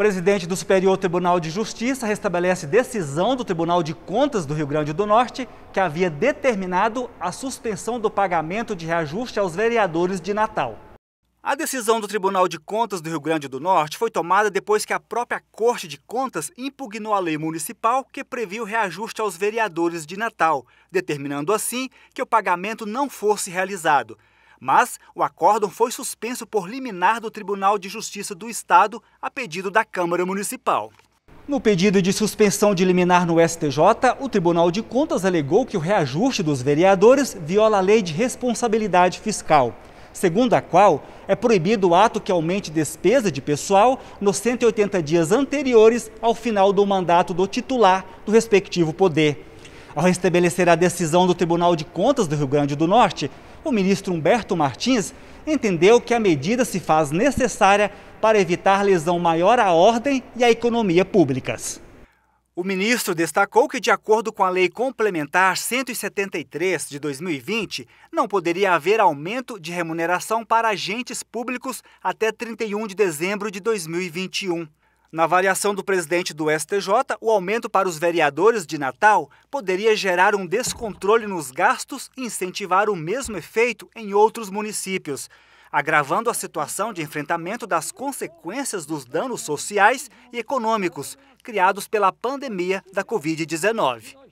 presidente do Superior Tribunal de Justiça restabelece decisão do Tribunal de Contas do Rio Grande do Norte que havia determinado a suspensão do pagamento de reajuste aos vereadores de Natal. A decisão do Tribunal de Contas do Rio Grande do Norte foi tomada depois que a própria Corte de Contas impugnou a lei municipal que previa o reajuste aos vereadores de Natal, determinando assim que o pagamento não fosse realizado mas o acórdão foi suspenso por liminar do Tribunal de Justiça do Estado a pedido da Câmara Municipal. No pedido de suspensão de liminar no STJ, o Tribunal de Contas alegou que o reajuste dos vereadores viola a lei de responsabilidade fiscal, segundo a qual é proibido o ato que aumente despesa de pessoal nos 180 dias anteriores ao final do mandato do titular do respectivo poder. Ao restabelecer a decisão do Tribunal de Contas do Rio Grande do Norte, o ministro Humberto Martins entendeu que a medida se faz necessária para evitar lesão maior à ordem e à economia públicas. O ministro destacou que, de acordo com a Lei Complementar 173 de 2020, não poderia haver aumento de remuneração para agentes públicos até 31 de dezembro de 2021. Na avaliação do presidente do STJ, o aumento para os vereadores de Natal poderia gerar um descontrole nos gastos e incentivar o mesmo efeito em outros municípios, agravando a situação de enfrentamento das consequências dos danos sociais e econômicos criados pela pandemia da Covid-19.